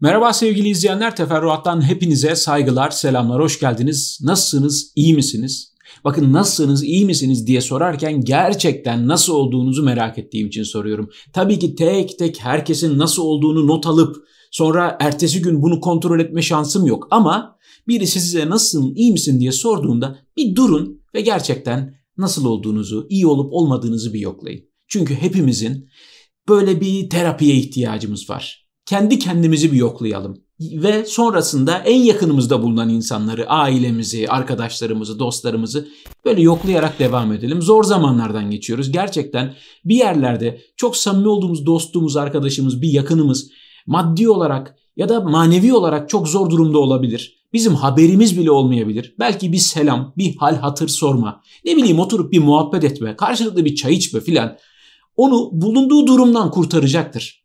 Merhaba sevgili izleyenler, Teferruat'tan hepinize saygılar, selamlar, hoş geldiniz. Nasılsınız, iyi misiniz? Bakın nasılsınız, iyi misiniz diye sorarken gerçekten nasıl olduğunuzu merak ettiğim için soruyorum. Tabii ki tek tek herkesin nasıl olduğunu not alıp sonra ertesi gün bunu kontrol etme şansım yok ama biri size nasılsın, iyi misin diye sorduğunda bir durun ve gerçekten nasıl olduğunuzu, iyi olup olmadığınızı bir yoklayın. Çünkü hepimizin böyle bir terapiye ihtiyacımız var kendi kendimizi bir yoklayalım ve sonrasında en yakınımızda bulunan insanları, ailemizi, arkadaşlarımızı, dostlarımızı böyle yoklayarak devam edelim. Zor zamanlardan geçiyoruz. Gerçekten bir yerlerde çok samimi olduğumuz dostumuz, arkadaşımız, bir yakınımız maddi olarak ya da manevi olarak çok zor durumda olabilir. Bizim haberimiz bile olmayabilir. Belki bir selam, bir hal hatır sorma, ne bileyim oturup bir muhabbet etme, karşılıklı bir çay içme filan onu bulunduğu durumdan kurtaracaktır.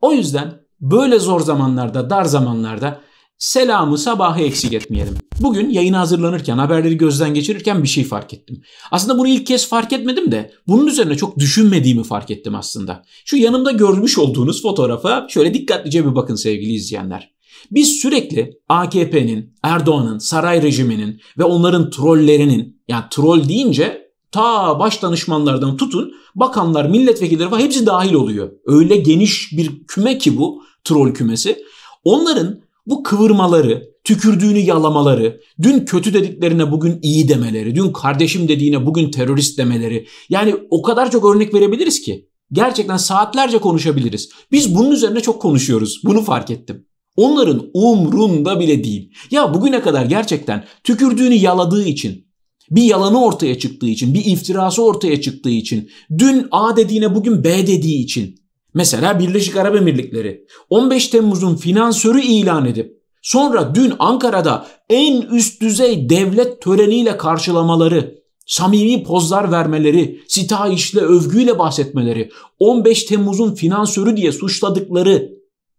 O yüzden Böyle zor zamanlarda, dar zamanlarda selamı sabahı eksik etmeyelim. Bugün yayına hazırlanırken, haberleri gözden geçirirken bir şey fark ettim. Aslında bunu ilk kez fark etmedim de bunun üzerine çok düşünmediğimi fark ettim aslında. Şu yanımda görmüş olduğunuz fotoğrafa şöyle dikkatlice bir bakın sevgili izleyenler. Biz sürekli AKP'nin, Erdoğan'ın, saray rejiminin ve onların trollerinin, yani troll deyince ta baş danışmanlardan tutun bakanlar, milletvekilleri falan hepsi dahil oluyor. Öyle geniş bir küme ki bu troll kümesi. Onların bu kıvırmaları, tükürdüğünü yalamaları, dün kötü dediklerine bugün iyi demeleri, dün kardeşim dediğine bugün terörist demeleri. Yani o kadar çok örnek verebiliriz ki. Gerçekten saatlerce konuşabiliriz. Biz bunun üzerine çok konuşuyoruz. Bunu fark ettim. Onların umrunda bile değil. Ya bugüne kadar gerçekten tükürdüğünü yaladığı için, bir yalanı ortaya çıktığı için, bir iftirası ortaya çıktığı için, dün A dediğine bugün B dediği için. Mesela Birleşik Arap Emirlikleri 15 Temmuz'un finansörü ilan edip sonra dün Ankara'da en üst düzey devlet töreniyle karşılamaları, samimi pozlar vermeleri, sita işle övgüyle bahsetmeleri, 15 Temmuz'un finansörü diye suçladıkları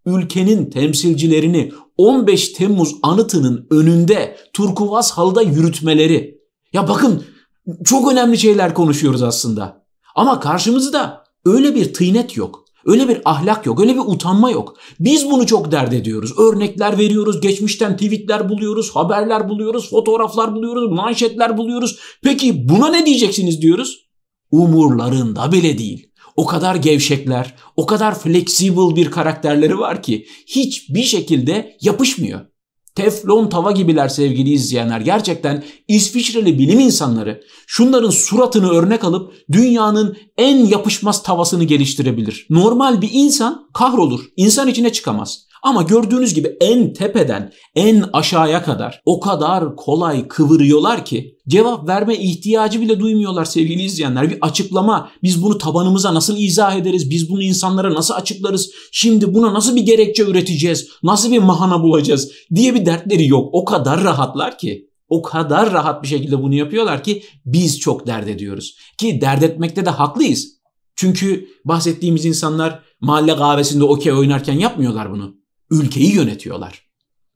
ülkenin temsilcilerini 15 Temmuz anıtının önünde turkuvaz halda yürütmeleri ya bakın çok önemli şeyler konuşuyoruz aslında. Ama karşımızda öyle bir tıynet yok. Öyle bir ahlak yok, öyle bir utanma yok. Biz bunu çok dert ediyoruz. Örnekler veriyoruz, geçmişten tweetler buluyoruz, haberler buluyoruz, fotoğraflar buluyoruz, manşetler buluyoruz. Peki buna ne diyeceksiniz diyoruz? Umurlarında bile değil. O kadar gevşekler, o kadar flexible bir karakterleri var ki hiçbir şekilde yapışmıyor. Teflon tava gibiler sevgili izleyenler. Gerçekten İsviçreli bilim insanları şunların suratını örnek alıp dünyanın en yapışmaz tavasını geliştirebilir. Normal bir insan kahrolur. İnsan içine çıkamaz. Ama gördüğünüz gibi en tepeden en aşağıya kadar o kadar kolay kıvırıyorlar ki cevap verme ihtiyacı bile duymuyorlar sevgili izleyenler. Bir açıklama biz bunu tabanımıza nasıl izah ederiz? Biz bunu insanlara nasıl açıklarız? Şimdi buna nasıl bir gerekçe üreteceğiz? Nasıl bir mahana bulacağız? diye bir dertleri yok. O kadar rahatlar ki. O kadar rahat bir şekilde bunu yapıyorlar ki biz çok dert ediyoruz. Ki dert etmekte de haklıyız. Çünkü bahsettiğimiz insanlar mahalle kahvesinde okey oynarken yapmıyorlar bunu ülkeyi yönetiyorlar.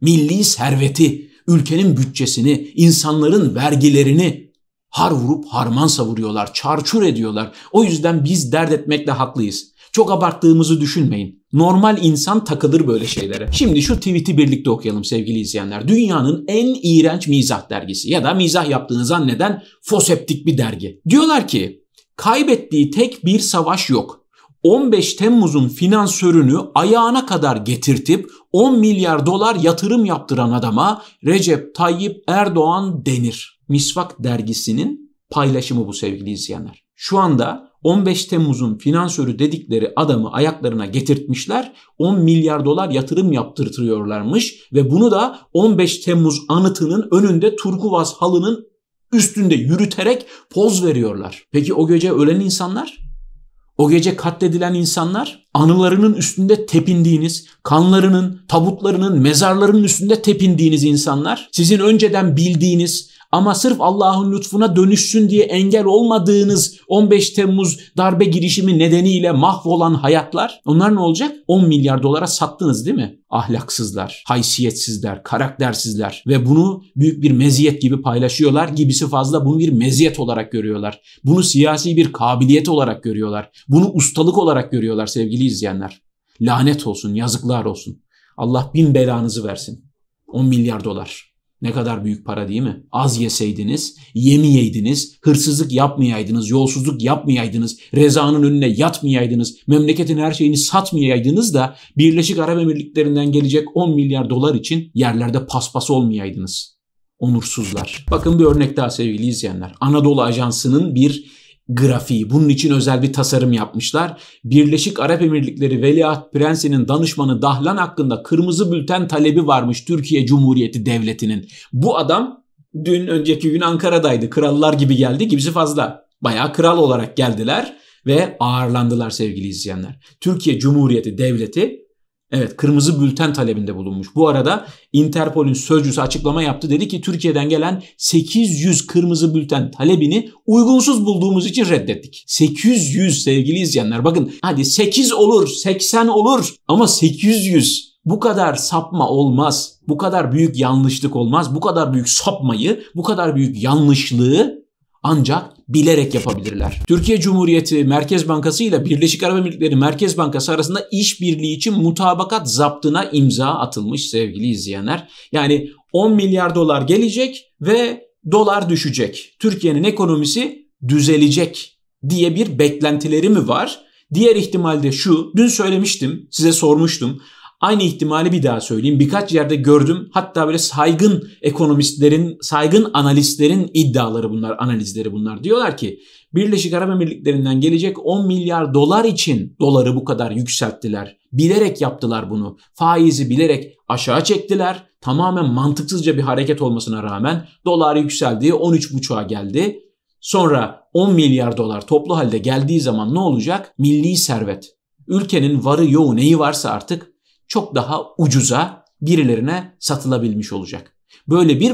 Milli serveti, ülkenin bütçesini, insanların vergilerini har vurup harman savuruyorlar, çarçur ediyorlar. O yüzden biz dert etmekle haklıyız. Çok abarttığımızı düşünmeyin. Normal insan takılır böyle şeylere. Şimdi şu tweet'i birlikte okuyalım sevgili izleyenler. Dünyanın en iğrenç mizah dergisi ya da mizah yaptığını zanneden foseptik bir dergi. Diyorlar ki kaybettiği tek bir savaş yok. 15 Temmuz'un finansörünü ayağına kadar getirtip 10 milyar dolar yatırım yaptıran adama Recep Tayyip Erdoğan denir. Misvak dergisinin paylaşımı bu sevgili izleyenler. Şu anda 15 Temmuz'un finansörü dedikleri adamı ayaklarına getirtmişler. 10 milyar dolar yatırım yaptırtıyorlarmış ve bunu da 15 Temmuz anıtının önünde Turkuvaz halının üstünde yürüterek poz veriyorlar. Peki o gece ölen insanlar? O gece katledilen insanlar anılarının üstünde tepindiğiniz, kanlarının, tabutlarının, mezarlarının üstünde tepindiğiniz insanlar, sizin önceden bildiğiniz, ama sırf Allah'ın lütfuna dönüşsün diye engel olmadığınız 15 Temmuz darbe girişimi nedeniyle mahvolan hayatlar onlar ne olacak? 10 milyar dolara sattınız değil mi? Ahlaksızlar, haysiyetsizler, karaktersizler ve bunu büyük bir meziyet gibi paylaşıyorlar. Gibisi fazla bunu bir meziyet olarak görüyorlar. Bunu siyasi bir kabiliyet olarak görüyorlar. Bunu ustalık olarak görüyorlar sevgili izleyenler. Lanet olsun, yazıklar olsun. Allah bin belanızı versin. 10 milyar dolar. Ne kadar büyük para değil mi? Az yeseydiniz, yemeyeydiniz, hırsızlık yapmayaydınız, yolsuzluk yapmayaydınız, rezanın önüne yatmayaydınız, memleketin her şeyini satmayaydınız da Birleşik Arap Emirlikleri'nden gelecek 10 milyar dolar için yerlerde paspas olmayaydınız. Onursuzlar. Bakın bir örnek daha sevgili izleyenler. Anadolu Ajansı'nın bir grafiği. Bunun için özel bir tasarım yapmışlar. Birleşik Arap Emirlikleri Veliaht Prensi'nin danışmanı Dahlan hakkında kırmızı bülten talebi varmış Türkiye Cumhuriyeti Devleti'nin. Bu adam dün önceki gün Ankara'daydı. Krallar gibi geldi. Gibisi fazla. Bayağı kral olarak geldiler ve ağırlandılar sevgili izleyenler. Türkiye Cumhuriyeti Devleti Evet kırmızı bülten talebinde bulunmuş. Bu arada Interpol'ün sözcüsü açıklama yaptı. Dedi ki Türkiye'den gelen 800 kırmızı bülten talebini uygunsuz bulduğumuz için reddettik. 800 sevgili izleyenler bakın hadi 8 olur 80 olur ama 800 bu kadar sapma olmaz. Bu kadar büyük yanlışlık olmaz. Bu kadar büyük sapmayı, bu kadar büyük yanlışlığı ancak bilerek yapabilirler. Türkiye Cumhuriyeti Merkez Bankası ile Birleşik Arap Emirlikleri Merkez Bankası arasında işbirliği için mutabakat zaptına imza atılmış sevgili izleyenler. Yani 10 milyar dolar gelecek ve dolar düşecek. Türkiye'nin ekonomisi düzelecek diye bir beklentileri mi var? Diğer ihtimalde şu, dün söylemiştim, size sormuştum. Aynı ihtimali bir daha söyleyeyim. Birkaç yerde gördüm. Hatta böyle saygın ekonomistlerin, saygın analistlerin iddiaları bunlar, analizleri bunlar. Diyorlar ki Birleşik Arap Emirlikleri'nden gelecek 10 milyar dolar için doları bu kadar yükselttiler. Bilerek yaptılar bunu. Faizi bilerek aşağı çektiler. Tamamen mantıksızca bir hareket olmasına rağmen dolar yükseldi, 13,5'a geldi. Sonra 10 milyar dolar toplu halde geldiği zaman ne olacak? Milli servet. Ülkenin varı yoğu neyi varsa artık çok daha ucuza birilerine satılabilmiş olacak. Böyle bir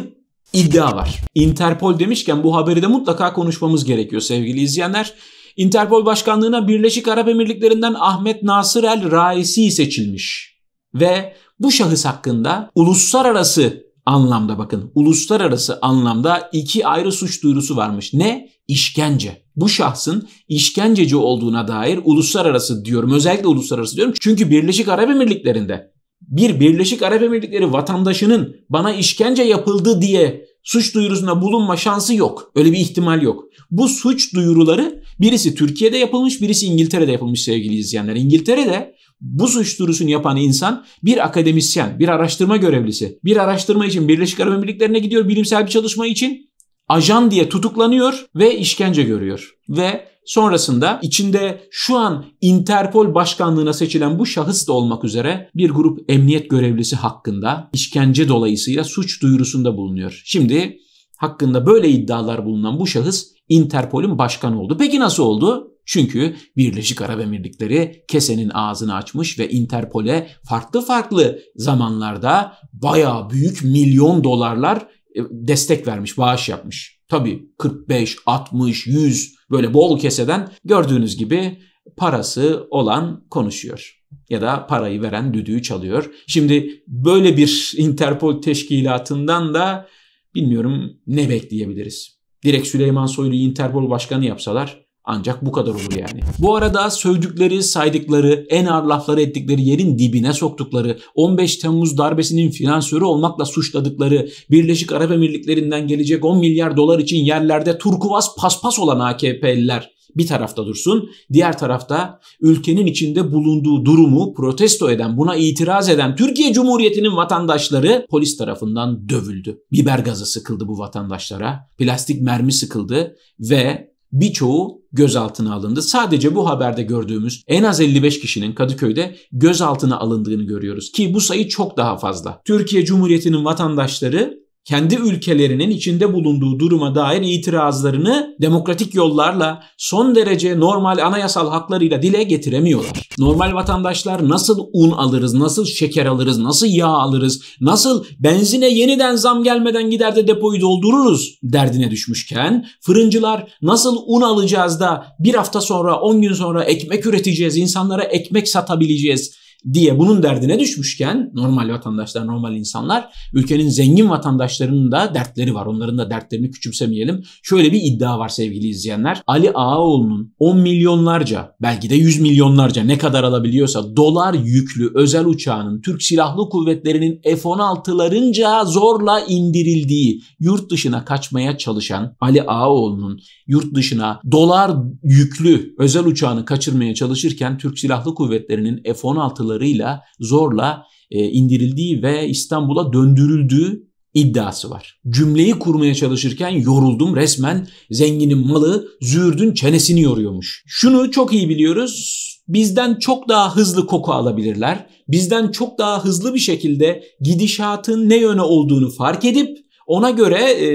iddia var. Interpol demişken bu haberi de mutlaka konuşmamız gerekiyor sevgili izleyenler. Interpol Başkanlığı'na Birleşik Arap Emirlikleri'nden Ahmet Nasır El Raisi seçilmiş. Ve bu şahıs hakkında uluslararası anlamda bakın uluslararası anlamda iki ayrı suç duyurusu varmış. Ne? işkence. Bu şahsın işkenceci olduğuna dair uluslararası diyorum. Özellikle uluslararası diyorum. Çünkü Birleşik Arap Emirlikleri'nde bir Birleşik Arap Emirlikleri vatandaşının bana işkence yapıldı diye suç duyurusuna bulunma şansı yok. Öyle bir ihtimal yok. Bu suç duyuruları birisi Türkiye'de yapılmış, birisi İngiltere'de yapılmış sevgili izleyenler. İngiltere'de bu suç duyurusunu yapan insan bir akademisyen, bir araştırma görevlisi. Bir araştırma için Birleşik Arap Emirlikleri'ne gidiyor bilimsel bir çalışma için ajan diye tutuklanıyor ve işkence görüyor. Ve sonrasında içinde şu an Interpol başkanlığına seçilen bu şahıs da olmak üzere bir grup emniyet görevlisi hakkında işkence dolayısıyla suç duyurusunda bulunuyor. Şimdi hakkında böyle iddialar bulunan bu şahıs Interpol'ün başkanı oldu. Peki nasıl oldu? Çünkü Birleşik Arap Emirlikleri kesenin ağzını açmış ve Interpol'e farklı farklı zamanlarda baya büyük milyon dolarlar e, destek vermiş, bağış yapmış. Tabii 45, 60, 100 böyle bol keseden gördüğünüz gibi parası olan konuşuyor ya da parayı veren düdüğü çalıyor. Şimdi böyle bir Interpol teşkilatından da bilmiyorum ne bekleyebiliriz. Direkt Süleyman Soylu'yu Interpol başkanı yapsalar ancak bu kadar olur yani. Bu arada sövdükleri, saydıkları, en ağır lafları ettikleri yerin dibine soktukları, 15 Temmuz darbesinin finansörü olmakla suçladıkları, Birleşik Arap Emirlikleri'nden gelecek 10 milyar dolar için yerlerde turkuaz paspas olan AKP'liler bir tarafta dursun. Diğer tarafta ülkenin içinde bulunduğu durumu protesto eden, buna itiraz eden Türkiye Cumhuriyeti'nin vatandaşları polis tarafından dövüldü. Biber gazı sıkıldı bu vatandaşlara, plastik mermi sıkıldı ve birçoğu gözaltına alındı. Sadece bu haberde gördüğümüz en az 55 kişinin Kadıköy'de gözaltına alındığını görüyoruz ki bu sayı çok daha fazla. Türkiye Cumhuriyeti'nin vatandaşları kendi ülkelerinin içinde bulunduğu duruma dair itirazlarını demokratik yollarla son derece normal anayasal haklarıyla dile getiremiyorlar. Normal vatandaşlar nasıl un alırız, nasıl şeker alırız, nasıl yağ alırız, nasıl benzine yeniden zam gelmeden gider de depoyu doldururuz derdine düşmüşken fırıncılar nasıl un alacağız da bir hafta sonra 10 gün sonra ekmek üreteceğiz, insanlara ekmek satabileceğiz diye bunun derdine düşmüşken normal vatandaşlar, normal insanlar ülkenin zengin vatandaşlarının da dertleri var. Onların da dertlerini küçümsemeyelim. Şöyle bir iddia var sevgili izleyenler. Ali Ağaoğlu'nun 10 milyonlarca belki de 100 milyonlarca ne kadar alabiliyorsa dolar yüklü özel uçağının Türk Silahlı Kuvvetleri'nin F-16'larınca zorla indirildiği yurt dışına kaçmaya çalışan Ali Ağaoğlu'nun yurt dışına dolar yüklü özel uçağını kaçırmaya çalışırken Türk Silahlı Kuvvetleri'nin F-16'ları zorbalarıyla zorla e, indirildiği ve İstanbul'a döndürüldüğü iddiası var. Cümleyi kurmaya çalışırken yoruldum resmen zenginin malı zürdün çenesini yoruyormuş. Şunu çok iyi biliyoruz. Bizden çok daha hızlı koku alabilirler. Bizden çok daha hızlı bir şekilde gidişatın ne yöne olduğunu fark edip ona göre e,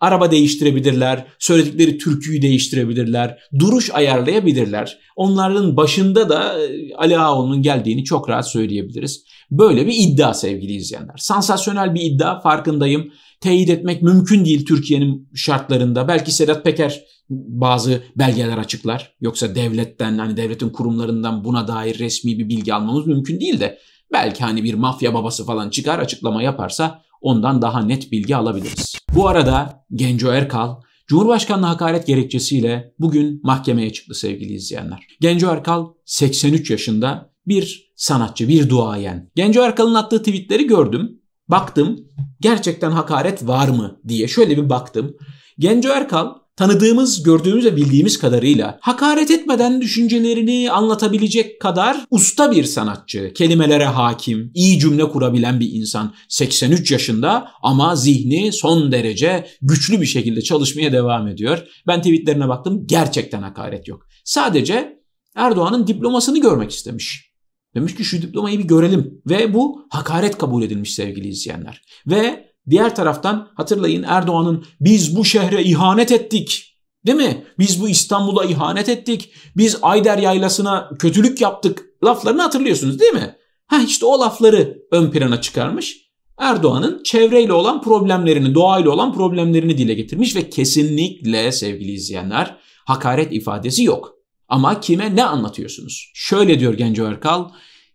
araba değiştirebilirler, söyledikleri türküyü değiştirebilirler, duruş ayarlayabilirler. Onların başında da e, Ali Ağaoğlu'nun geldiğini çok rahat söyleyebiliriz. Böyle bir iddia sevgili izleyenler. Sansasyonel bir iddia farkındayım. Teyit etmek mümkün değil Türkiye'nin şartlarında. Belki Sedat Peker bazı belgeler açıklar. Yoksa devletten hani devletin kurumlarından buna dair resmi bir bilgi almamız mümkün değil de belki hani bir mafya babası falan çıkar açıklama yaparsa ondan daha net bilgi alabiliriz. Bu arada Genco Erkal Cumhurbaşkanlığı hakaret gerekçesiyle bugün mahkemeye çıktı sevgili izleyenler. Genco Erkal 83 yaşında bir sanatçı, bir duayen. Genco Erkal'ın attığı tweetleri gördüm. Baktım gerçekten hakaret var mı diye şöyle bir baktım. Genco Erkal tanıdığımız, gördüğümüz ve bildiğimiz kadarıyla hakaret etmeden düşüncelerini anlatabilecek kadar usta bir sanatçı, kelimelere hakim, iyi cümle kurabilen bir insan. 83 yaşında ama zihni son derece güçlü bir şekilde çalışmaya devam ediyor. Ben tweetlerine baktım gerçekten hakaret yok. Sadece Erdoğan'ın diplomasını görmek istemiş. Demiş ki şu diplomayı bir görelim ve bu hakaret kabul edilmiş sevgili izleyenler. Ve Diğer taraftan hatırlayın Erdoğan'ın biz bu şehre ihanet ettik. Değil mi? Biz bu İstanbul'a ihanet ettik. Biz Ayder Yaylası'na kötülük yaptık. Laflarını hatırlıyorsunuz değil mi? Ha işte o lafları ön plana çıkarmış. Erdoğan'ın çevreyle olan problemlerini, doğayla olan problemlerini dile getirmiş ve kesinlikle sevgili izleyenler hakaret ifadesi yok. Ama kime ne anlatıyorsunuz? Şöyle diyor Genco Erkal,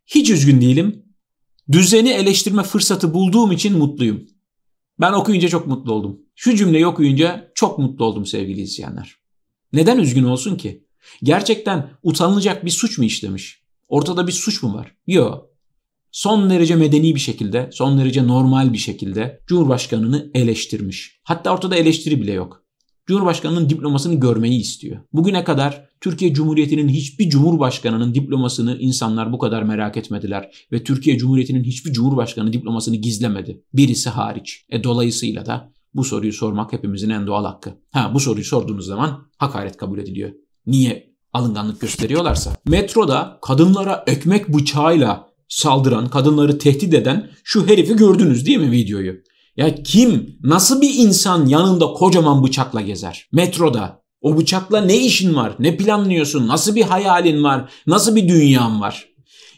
hiç üzgün değilim. Düzeni eleştirme fırsatı bulduğum için mutluyum. Ben okuyunca çok mutlu oldum. Şu cümleyi okuyunca çok mutlu oldum sevgili izleyenler. Neden üzgün olsun ki? Gerçekten utanılacak bir suç mu işlemiş? Ortada bir suç mu var? Yok. Son derece medeni bir şekilde, son derece normal bir şekilde Cumhurbaşkanını eleştirmiş. Hatta ortada eleştiri bile yok. Cumhurbaşkanının diplomasını görmeyi istiyor. Bugüne kadar Türkiye Cumhuriyeti'nin hiçbir cumhurbaşkanının diplomasını insanlar bu kadar merak etmediler ve Türkiye Cumhuriyeti'nin hiçbir cumhurbaşkanı diplomasını gizlemedi. Birisi hariç. E dolayısıyla da bu soruyu sormak hepimizin en doğal hakkı. Ha bu soruyu sorduğunuz zaman hakaret kabul ediliyor. Niye alınganlık gösteriyorlarsa? Metroda kadınlara ekmek bıçağıyla saldıran, kadınları tehdit eden şu herifi gördünüz değil mi videoyu? Ya kim, nasıl bir insan yanında kocaman bıçakla gezer? Metroda o bıçakla ne işin var? Ne planlıyorsun? Nasıl bir hayalin var? Nasıl bir dünyan var?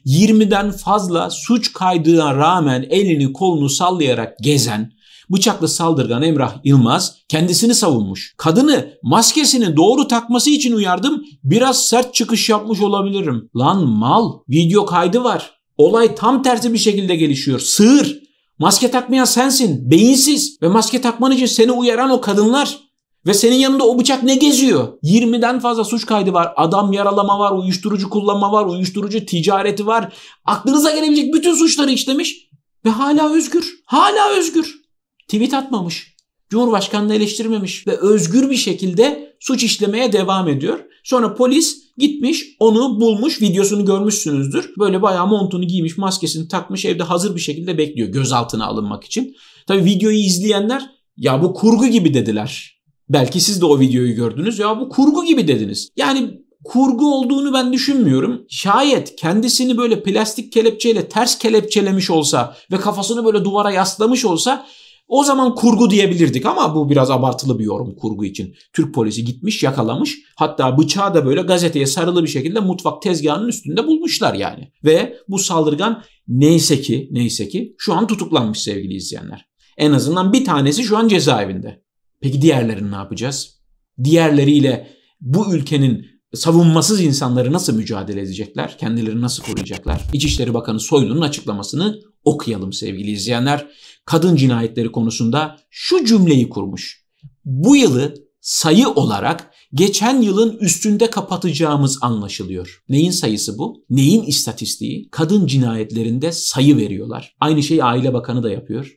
20'den fazla suç kaydına rağmen elini kolunu sallayarak gezen, bıçakla saldırgan Emrah Yılmaz kendisini savunmuş. Kadını maskesini doğru takması için uyardım. Biraz sert çıkış yapmış olabilirim. Lan mal, video kaydı var. Olay tam tersi bir şekilde gelişiyor. Sığır. Maske takmayan sensin. Beyinsiz. Ve maske takman için seni uyaran o kadınlar. Ve senin yanında o bıçak ne geziyor? 20'den fazla suç kaydı var. Adam yaralama var, uyuşturucu kullanma var, uyuşturucu ticareti var. Aklınıza gelebilecek bütün suçları işlemiş. Ve hala özgür. Hala özgür. Tweet atmamış. Cumhurbaşkanını eleştirmemiş. Ve özgür bir şekilde suç işlemeye devam ediyor. Sonra polis gitmiş onu bulmuş videosunu görmüşsünüzdür. Böyle bayağı montunu giymiş maskesini takmış evde hazır bir şekilde bekliyor gözaltına alınmak için. Tabi videoyu izleyenler ya bu kurgu gibi dediler. Belki siz de o videoyu gördünüz. Ya bu kurgu gibi dediniz. Yani kurgu olduğunu ben düşünmüyorum. Şayet kendisini böyle plastik kelepçeyle ters kelepçelemiş olsa ve kafasını böyle duvara yaslamış olsa o zaman kurgu diyebilirdik ama bu biraz abartılı bir yorum kurgu için. Türk polisi gitmiş yakalamış hatta bıçağı da böyle gazeteye sarılı bir şekilde mutfak tezgahının üstünde bulmuşlar yani. Ve bu saldırgan neyse ki neyse ki şu an tutuklanmış sevgili izleyenler. En azından bir tanesi şu an cezaevinde. Peki diğerlerini ne yapacağız? Diğerleriyle bu ülkenin savunmasız insanları nasıl mücadele edecekler? Kendilerini nasıl koruyacaklar? İçişleri Bakanı Soylu'nun açıklamasını okuyalım sevgili izleyenler. Kadın cinayetleri konusunda şu cümleyi kurmuş. Bu yılı sayı olarak geçen yılın üstünde kapatacağımız anlaşılıyor. Neyin sayısı bu? Neyin istatistiği? Kadın cinayetlerinde sayı veriyorlar. Aynı şeyi Aile Bakanı da yapıyor.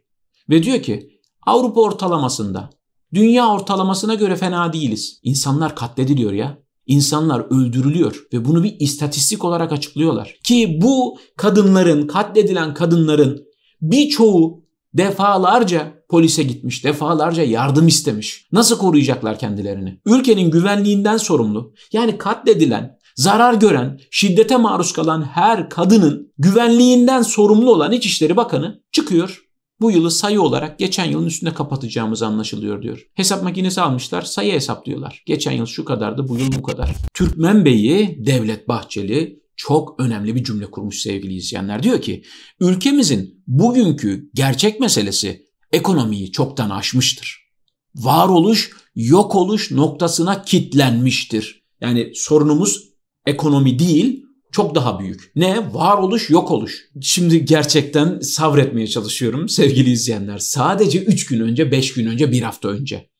Ve diyor ki Avrupa ortalamasında Dünya ortalamasına göre fena değiliz. İnsanlar katlediliyor ya. İnsanlar öldürülüyor ve bunu bir istatistik olarak açıklıyorlar. Ki bu kadınların, katledilen kadınların birçoğu defalarca polise gitmiş, defalarca yardım istemiş. Nasıl koruyacaklar kendilerini? Ülkenin güvenliğinden sorumlu. Yani katledilen, zarar gören, şiddete maruz kalan her kadının güvenliğinden sorumlu olan İçişleri Bakanı çıkıyor bu yılı sayı olarak geçen yılın üstünde kapatacağımız anlaşılıyor diyor. Hesap makinesi almışlar sayı hesaplıyorlar. Geçen yıl şu kadardı bu yıl bu kadar. Türkmen Bey'i Devlet Bahçeli çok önemli bir cümle kurmuş sevgili izleyenler. Diyor ki ülkemizin bugünkü gerçek meselesi ekonomiyi çoktan aşmıştır. Varoluş yok oluş noktasına kitlenmiştir. Yani sorunumuz ekonomi değil çok daha büyük. Ne? Varoluş, yok oluş. Şimdi gerçekten savretmeye çalışıyorum sevgili izleyenler. Sadece 3 gün önce, 5 gün önce, 1 hafta önce.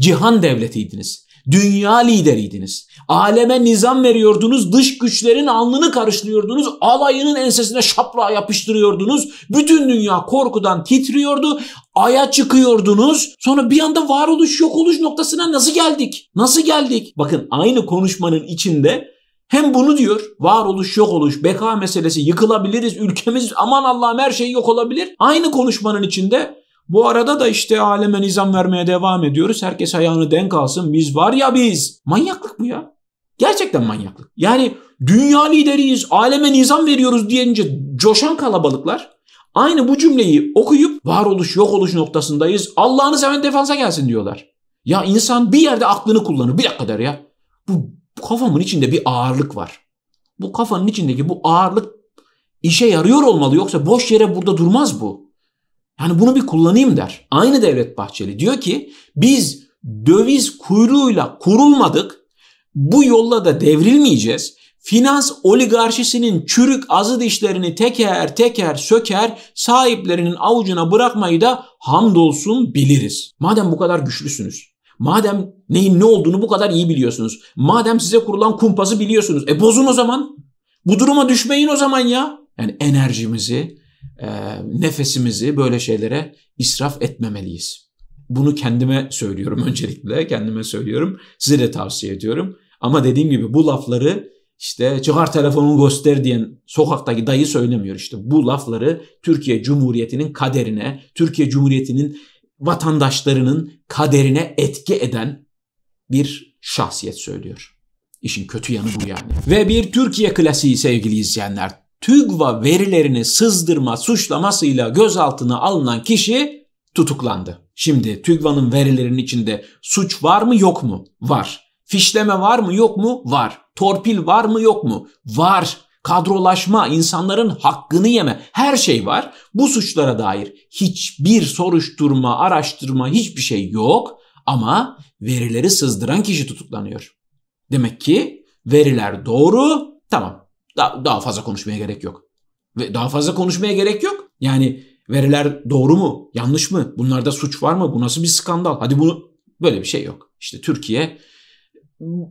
Cihan devletiydiniz. Dünya lideriydiniz. Aleme nizam veriyordunuz, dış güçlerin alnını karışlıyordunuz, alayının ensesine şapla yapıştırıyordunuz. Bütün dünya korkudan titriyordu, aya çıkıyordunuz. Sonra bir anda varoluş yok oluş noktasına nasıl geldik? Nasıl geldik? Bakın aynı konuşmanın içinde hem bunu diyor varoluş yok oluş beka meselesi yıkılabiliriz ülkemiz aman Allah'ım her şey yok olabilir. Aynı konuşmanın içinde bu arada da işte aleme nizam vermeye devam ediyoruz. Herkes ayağını denk alsın. Biz var ya biz. Manyaklık bu ya. Gerçekten manyaklık. Yani dünya lideriyiz, aleme nizam veriyoruz deyince coşan kalabalıklar aynı bu cümleyi okuyup varoluş yok oluş noktasındayız. Allah'ınız seven defansa gelsin diyorlar. Ya insan bir yerde aklını kullanır. Bir dakika der ya. Bu bu kafamın içinde bir ağırlık var. Bu kafanın içindeki bu ağırlık işe yarıyor olmalı yoksa boş yere burada durmaz bu. Yani bunu bir kullanayım der. Aynı Devlet Bahçeli diyor ki biz döviz kuyruğuyla kurulmadık. Bu yolla da devrilmeyeceğiz. Finans oligarşisinin çürük azı dişlerini teker teker söker, sahiplerinin avucuna bırakmayı da hamdolsun biliriz. Madem bu kadar güçlüsünüz, Madem neyin ne olduğunu bu kadar iyi biliyorsunuz. Madem size kurulan kumpası biliyorsunuz. E bozun o zaman. Bu duruma düşmeyin o zaman ya. Yani enerjimizi, e, nefesimizi böyle şeylere israf etmemeliyiz. Bunu kendime söylüyorum öncelikle. Kendime söylüyorum. Size de tavsiye ediyorum. Ama dediğim gibi bu lafları işte çıkar telefonunu göster diyen sokaktaki dayı söylemiyor işte. Bu lafları Türkiye Cumhuriyeti'nin kaderine, Türkiye Cumhuriyeti'nin vatandaşlarının kaderine etki eden bir şahsiyet söylüyor. İşin kötü yanı bu yani. Ve bir Türkiye klasiği sevgili izleyenler. TÜGVA verilerini sızdırma suçlamasıyla gözaltına alınan kişi tutuklandı. Şimdi TÜGVA'nın verilerinin içinde suç var mı yok mu? Var. Fişleme var mı yok mu? Var. Torpil var mı yok mu? Var kadrolaşma, insanların hakkını yeme her şey var. Bu suçlara dair hiçbir soruşturma, araştırma hiçbir şey yok ama verileri sızdıran kişi tutuklanıyor. Demek ki veriler doğru. Tamam. Daha, daha fazla konuşmaya gerek yok. Ve daha fazla konuşmaya gerek yok. Yani veriler doğru mu? Yanlış mı? Bunlarda suç var mı? Bu nasıl bir skandal? Hadi bunu böyle bir şey yok. İşte Türkiye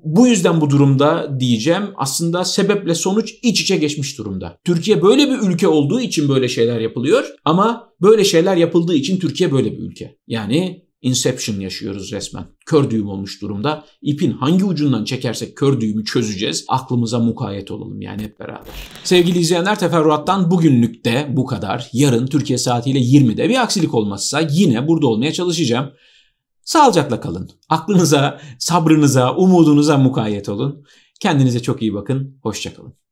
bu yüzden bu durumda diyeceğim. Aslında sebeple sonuç iç içe geçmiş durumda. Türkiye böyle bir ülke olduğu için böyle şeyler yapılıyor ama böyle şeyler yapıldığı için Türkiye böyle bir ülke. Yani Inception yaşıyoruz resmen. Kör düğüm olmuş durumda. İpin hangi ucundan çekersek kör düğümü çözeceğiz. Aklımıza mukayyet olalım yani hep beraber. Sevgili izleyenler teferruattan bugünlük de bu kadar. Yarın Türkiye saatiyle 20'de bir aksilik olmazsa yine burada olmaya çalışacağım. Sağlıcakla kalın. Aklınıza, sabrınıza, umudunuza mukayyet olun. Kendinize çok iyi bakın. Hoşçakalın.